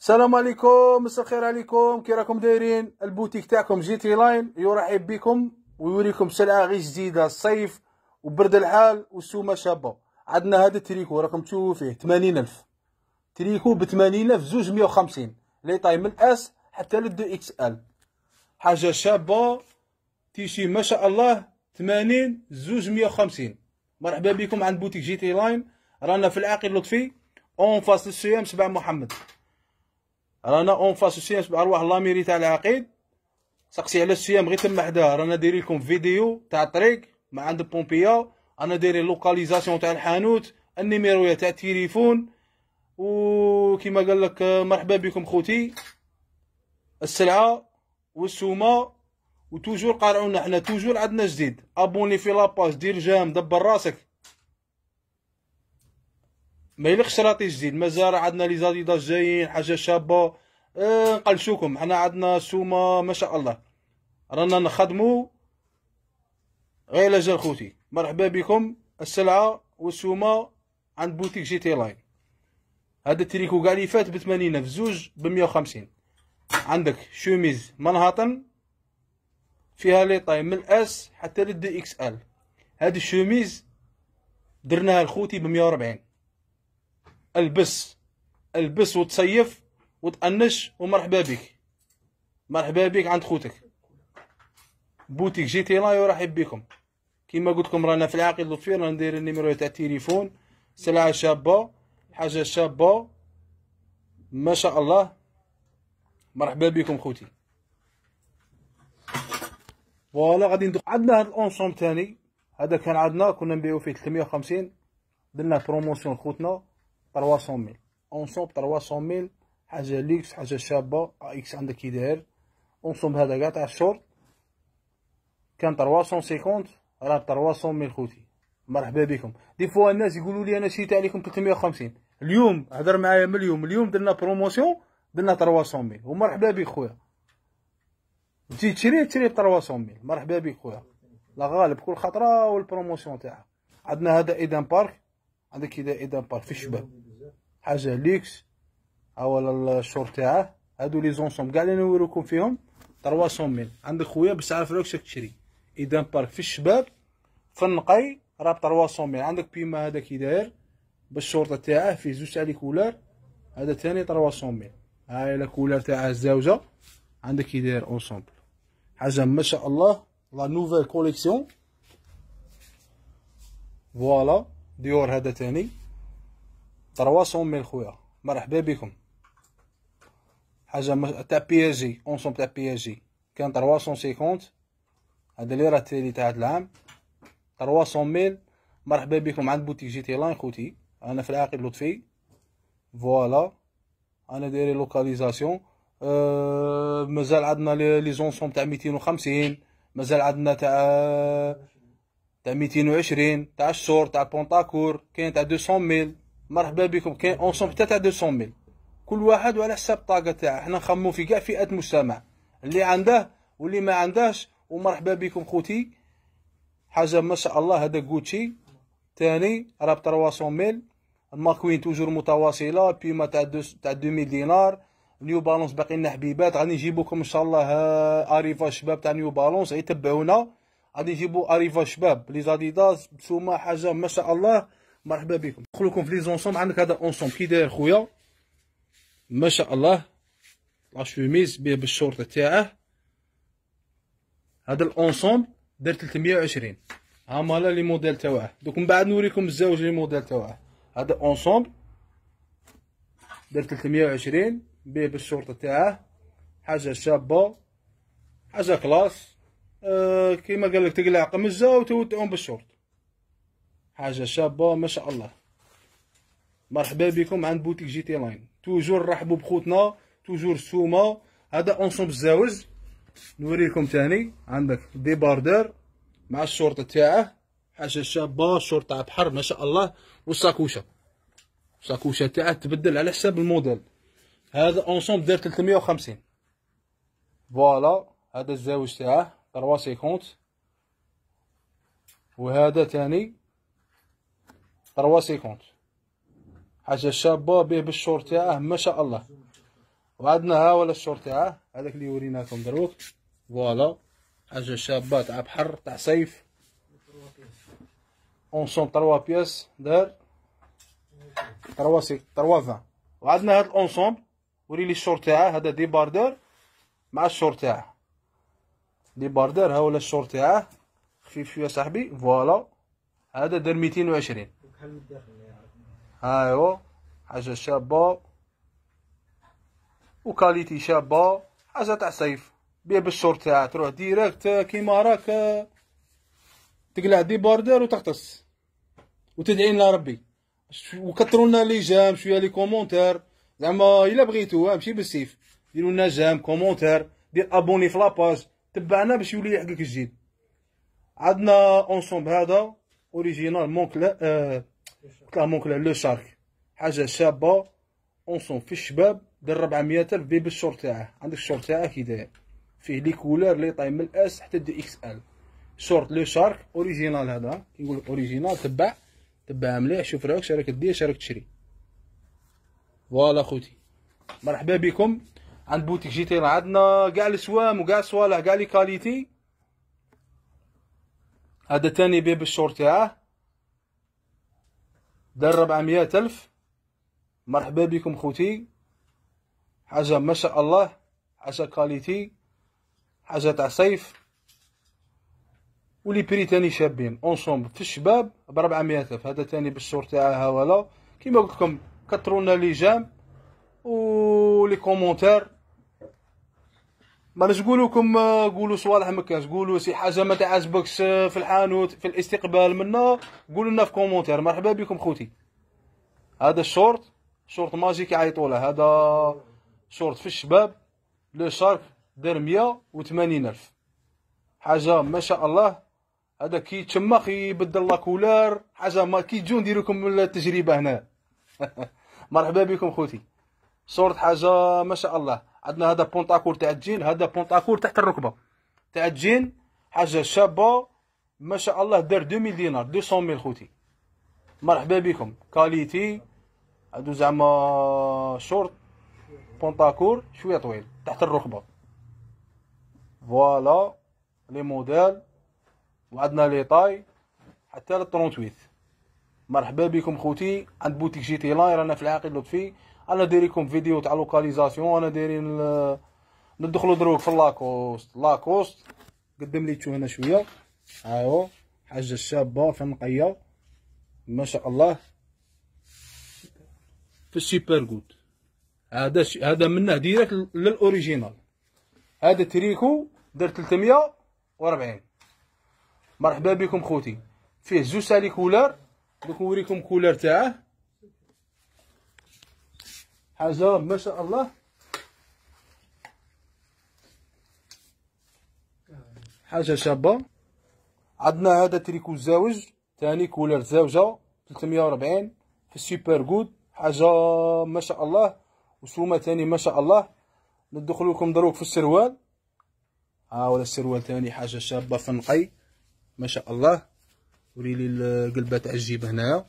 السلام عليكم مساء الخير عليكم كي راكم دايرين البوتيك تاعكم جي تي لاين يرحب بكم ويوريكم سلعه غير جديده الصيف وبرد الحال والسومه شابه عندنا هذا التريكو راكم تشوفوا فيه 80000 تريكو ب 80000 زوج 150 لي طاي من الاس حتى للدو اكس ال حاجه شابه تيشي ما شاء الله 80 زوج 150 مرحبا بكم عند بوتيك جي تي لاين رانا في العاقل لطفي اون فاس السيام سبع محمد رانا اون فاس السيام سبع ارواح لاميري تاع العقيد سقسي على السيام غير تما حداه رانا دايرين لكم فيديو تاع الطريق مع عند بومبيا انا دايرين لوكاليزاسيون تاع الحانوت النيميرو تاع التليفون وكما قال لك مرحبا بكم خوتي السلعه والسومه وتوجور قارعونا حنا توجور عندنا جديد ابوني في لاباج دير جام دبر راسك ما يليقش راتي جديد مازال عندنا لي زاديداس جايين حاجه شابه اه نقلشوكم حنا عندنا سومه ما شاء الله رانا نخدمو غير الا خوتي مرحبا بكم السلعه والسومه عند بوتيك جي تي لاين هذا التريكو كاع اللي فات ب 80 في زوج ب 150 عندك شوميز منهاطن فيها لي طاي من الاس حتى للدي اكس ال هذه الشوميز درناها لخوتي ب 140 البس البس وتصيف وتأنش ومرحبا بك مرحبا بك عند خوتك بوتيك تي لاي يرحب بكم كيما قلت لكم رانا في العاقل لطفي رانا ندير النيميرو تاع التليفون سلعه شابه حاجه شابه ما شاء الله مرحبا بكم خوتي فوالا غادي ندخل عندنا هاد الانسوم تاني هذا كان عندنا كنا نبيعو فيه 350 درنا بروموسيون خوتنا 300000 اونصوب 300000 حاجه ليكس حاجه شابه اكس عندك كي داير اونصوب هذا كاع تاع الشورت كان 350 راه 300000 خوتي مرحبا بكم دي فوا الناس يقولوا لي انا شريت عليكم 350 اليوم هضر معايا من اليوم اليوم درنا بروموسيون درنا 300000 ومرحبا بك خويا تجي تشري تشري ب 300000 مرحبا بك خويا لا غالب كل خطره والبروموسيون تاعها عندنا هذا ايدان بارك هذاك اذا اذا بار في الشباب حاجه ليكس ها هو الشور تاعه هادو لي زونسوم كاع اللي نوريكم فيهم 300 عندك خويا فلوك شك تشري اذا بارك في الشباب في النقي راه ب 300 عندك بيما هذا كي داير بالشورطه تاعه فيه زوج تاع لي كولار هذا ثاني 300 هاي لا كولار تاعه الزوجه عندك كي داير اونسومبل حاجه ما شاء الله لا نوفيل كوليكسيون فوالا ديور هذا تاني 300 ميل خويا مرحبا بكم حاجه تاع بي جي تاع بي جي كان 350 هذا اللي راه تاني تاع هاد العام 300 ميل مرحبا بكم عند بوتيك جي تي لاين خوتي انا في العاقل لطفي فوالا انا داير لوكاليزاسيون أه مازال عندنا لي زونصوم تاع 250 مازال عندنا تاع تاع 220 تاع الشور تاع بونتاكور كاين تاع دوسون ميل مرحبا بكم كاين اونسومبل حتى تاع دوسون ميل كل واحد وعلى حساب الطاقه تاعه حنا نخمو في كاع فئات المجتمع اللي عنده واللي ما عندهش ومرحبا بكم خوتي حاجه ما شاء الله هذا غوتشي ثاني راب 300 ميل الماكوين توجور متواصله بيما تاع تاع 2000 دينار نيو بالونس باقي لنا حبيبات غادي نجيبوكم ان شاء الله آه، اريفا الشباب تاع نيو بالونس يتبعونا غادي يجيبوا اريفا شباب لي زاديداس بسوما حاجه ما شاء الله مرحبا بكم ندخلكم في لي زونسوم عندك هذا اونسومبل كي داير خويا ما شاء الله لا شوميز بيه بالشورت تاعه هذا الاونسومبل دار 320 هما مالا لي موديل تاعه دوك من بعد نوريكم الزوج لي موديل تاعه هذا اونسومبل دار 320 بيه بالشورت تاعه حاجه شابه حاجه كلاس آه، كيما قال لك تقلع قمزه وتودعون بالشورت حاجه شابه ما شاء الله مرحبا بكم عند بوتيك جي تي لاين توجور رحبوا بخوتنا توجور سوما هذا اونسومبل الزاوز نوريكم تاني عندك دي باردر مع الشورت تاعه حاجه شابه شورت تاع بحر ما شاء الله والساكوشه الساكوشه تاعه تبدل على حساب الموديل هذا اونسومبل دار 350 فوالا هذا الزاوج تاعه 350 وهذا تاني 350 حاجه شابه به بالشور تاعه ما شاء الله وعندنا ها ولا الشور تاعه هذاك اللي وريناكم دروك فوالا حاجه شابه تاع بحر تاع صيف اونسون 3 بياس دار 3 سي فان وعندنا هذا الاونسون وريلي لي الشور تاعه هذا ديباردور مع الشور تاعه لي باردير ها ولا الشورت تاعه خفيف شويه صاحبي فوالا هذا دار 220 وعشرين من حاجه شابه وكاليتي شابه حاجه تاع صيف بيع بالشورت تاعه تروح ديريكت كيما راك تقلع دي باردير وتغطس وتدعي لنا ربي وكثروا لنا لي جام شويه لي كومونتير زعما الا بغيتو ماشي بالسيف ديروا لنا جام كومونتير دير ابوني في لاباج تبعنا باش يولي يحقق الجيل عندنا اونسومب هذا اوريجينال مونكلا آه مونكلا لو شارك حاجه شابه اونسومب في الشباب دير 400 الف بيه بالشور تاعه عندك الشور تاعه كي داير فيه لي كولور لي طايم من الاس حتى دي اكس ال شورت لو شارك اوريجينال هذا كيقول لك اوريجينال تبع تبع مليح شوف راك شارك دير شارك تشري فوالا خوتي مرحبا بكم عند بوتيك جيتين عندنا كاع السوام وكاع الصوالح كاع لي كاليتي هذا تاني بيب الشور تاعه دار ربعمية ألف مرحبا بكم خوتي حاجة ما شاء الله حاجة كاليتي حاجة تاع صيف ولي بري تاني شابين اونسومبل في الشباب بربعمية ألف هذا تاني بالشور تاعه هاولا كيما قلت لكم كترونا لي جام و لي كومونتير ما لكم قولوا صوالح ما كاش قولوا شي حاجه ما تعجبكش آه، في الحانوت في الاستقبال منا قولوا لنا في كومونتير مرحبا بكم خوتي هذا الشورت شورت ماجيك يعيطوا له هذا شورت في الشباب لو شارك دار 180 الف حاجه ما شاء الله هذا كي تما يبدل كولور حاجه ما كي تجو نديروا لكم التجربه هنا مرحبا بكم خوتي صورت حاجه ما شاء الله عندنا هذا بونتاكور تاع الجين هذا بونتاكور تحت الركبه تاع الجين حاجه شابه ما شاء الله دار 2000 دينار 200000 خوتي مرحبا بكم كاليتي هادو زعما شورت بونتاكور شويه طويل تحت الركبه فوالا لي موديل وعندنا لي طاي حتى ل 38 مرحبا بكم خوتي عند بوتيك جي تي لاي رانا في العاقل لطفي انا لكم فيديو تاع لوكاليزاسيون انا دايرين ندخلوا دروك في لاكوست لاكوست قدم لي هنا شويه هاو أيوه، حاجه شابه فنقيه ما شاء الله في السوبر جود هذا ش... هذا منه ديريكت للاوريجينال هذا تريكو دار 340 مرحبا بكم خوتي فيه زوج سالي كولر دوك نوريكم كولر تاعه عزام ما شاء الله حاجه شابه عندنا هذا تريكو الزاوج ثاني كولر زوجه 340 في السوبر جود حاجه ما شاء الله وسومه ثاني ما شاء الله ندخل لكم دروك في السروال ها ولا السروال ثاني حاجه شابه فنقي ما شاء الله وريلي لي القلبه تاع الجيب هنايا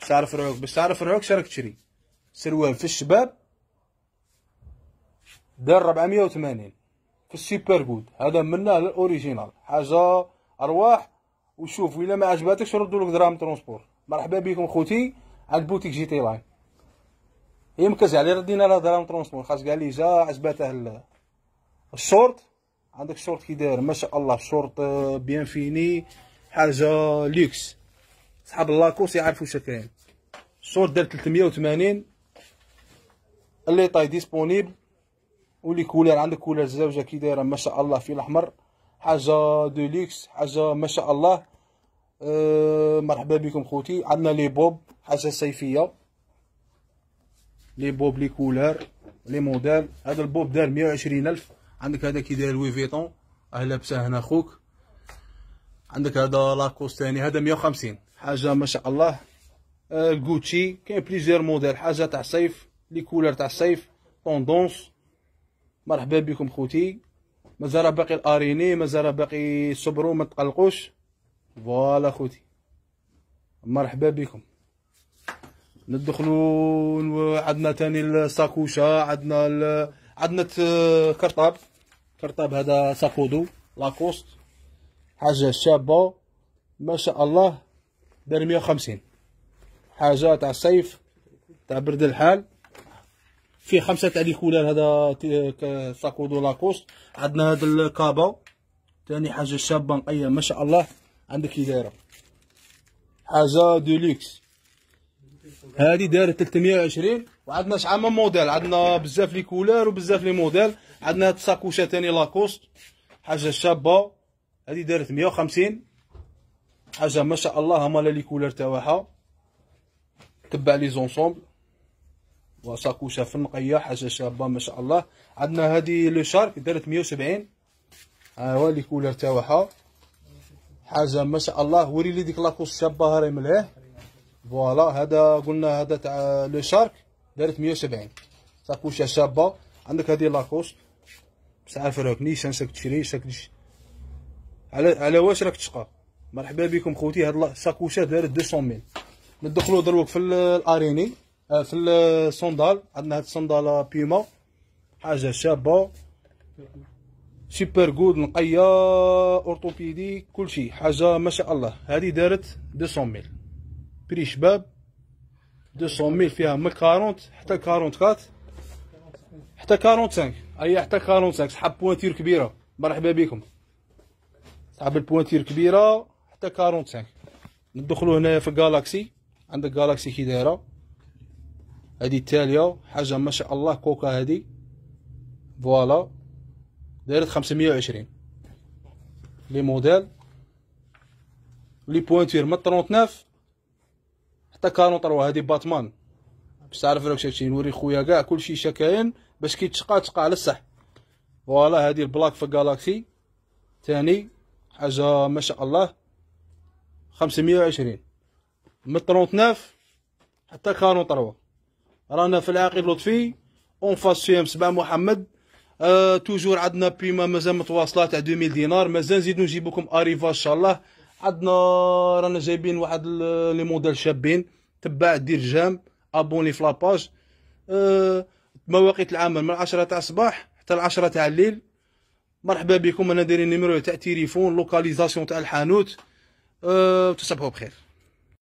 باش تعرف روحك باش تعرف روحك شارك تشري سروال في الشباب دار 480 في السوبر جود هذا منا للاوريجينال حاجه ارواح وشوف الا ما عجباتكش ردوا لك دراهم ترونسبور مرحبا بكم خوتي عند بوتيك جي تي لاين مكز علي ردينا لها دراهم ترونسبور خاص قال لي جا عجباته الشورت عندك الشورت كي داير ما شاء الله شورت آه، بيان فيني حاجه لوكس صحاب لاكوس يعرفوا شكاين الشورت دار 380 اللي طاي ديسبونيبل ولي كولر عندك كولر زوجه كي دايره ما شاء الله في الاحمر حاجه دو ليكس حاجه ما شاء الله أه مرحبا بكم خوتي عندنا لي بوب حاجه صيفيه لي بوب لي كولر لي موديل هذا البوب دار 120 الف عندك هذا كي داير لوي فيتون راه لابسه هنا خوك عندك هذا لاكوست ثاني هذا 150 حاجه ما شاء الله أه كاين بليزير موديل حاجه تاع صيف لي كولر تاع الصيف طوندونس مرحبا بكم خوتي مازال باقي الاريني مازال باقي صبروا ما تقلقوش فوالا خوتي مرحبا بكم ندخلوا عندنا تاني الساكوشا عندنا ال... عندنا كرطاب كرطاب هذا ساكودو لاكوست حاجه شابه ما شاء الله دار 150 حاجه تاع الصيف تاع برد الحال فيه خمسه تاع لي كولار هذا ساكو دو لاكوست عندنا هذا الكابا ثاني حاجه شابه نقيه ما شاء الله عندك كي دايره حاجه ديلوكس هذه دايره 320 وعندنا شحال من موديل عندنا بزاف لي كولار وبزاف لي موديل عندنا هاد الساكوشه ثاني لاكوست حاجه شابه هذه دارت 150 حاجه ما شاء الله هما لي كولار تاعها تبع لي زونسومبل وساكوشه في النقيه حاجه شابه ما شاء الله عندنا هذه لو شارك دارت 170 ها هو كولر تاعها حاجه ما شاء الله وري لي ديك لاكوس شابه راهي ملاه فوالا هذا قلنا هذا تاع لو شارك دارت 170 ساكوشه شابه عندك هذه لاكوس بسعر فراك نيسان ساك تشري ساك على على واش راك تشقى مرحبا بكم خوتي هاد ساكوشة دارت 200 ميل ندخلو دروك في الاريني آه، في الصندال عندنا هاد الصنداله بيما حاجه شابه سوبر جود نقيه اورتوبيدي كلشي حاجه ما شاء الله هادي دارت 200 ميل بري شباب 200 ميل فيها من 40 حتى 44 حتى 45 اي حتى 45 سحاب بوانتير كبيره مرحبا بكم سحاب البوانتير كبيره حتى 45 ندخلو هنايا في الجالاكسي عندك جالاكسي كي دايره هادي التاليه حاجه ما شاء الله كوكا هادي فوالا دارت 520 لي موديل لي بوينتير من 39 حتى 43 هادي باتمان باش تعرف راك شفتي نوري خويا كاع كلشي شكاين باش كي تشقى تشقى على الصح فوالا هادي البلاك في جالاكسي ثاني حاجه ما شاء الله 520 من 39 حتى 43 رانا في العقيد لطفي اون فاس سي ام سبع محمد أه توجور عندنا بيما مازال متواصله تاع 2000 دينار مازال نزيدو نجيب لكم اريفا ان شاء الله عندنا رانا جايبين واحد لي موديل شابين تبع دير جام ابوني في لاباج أه مواقيت العمل من 10 تاع الصباح حتى 10 تاع الليل مرحبا بكم انا دايرين نيميرو تاع تيليفون لوكاليزاسيون تاع الحانوت أه تصبحوا بخير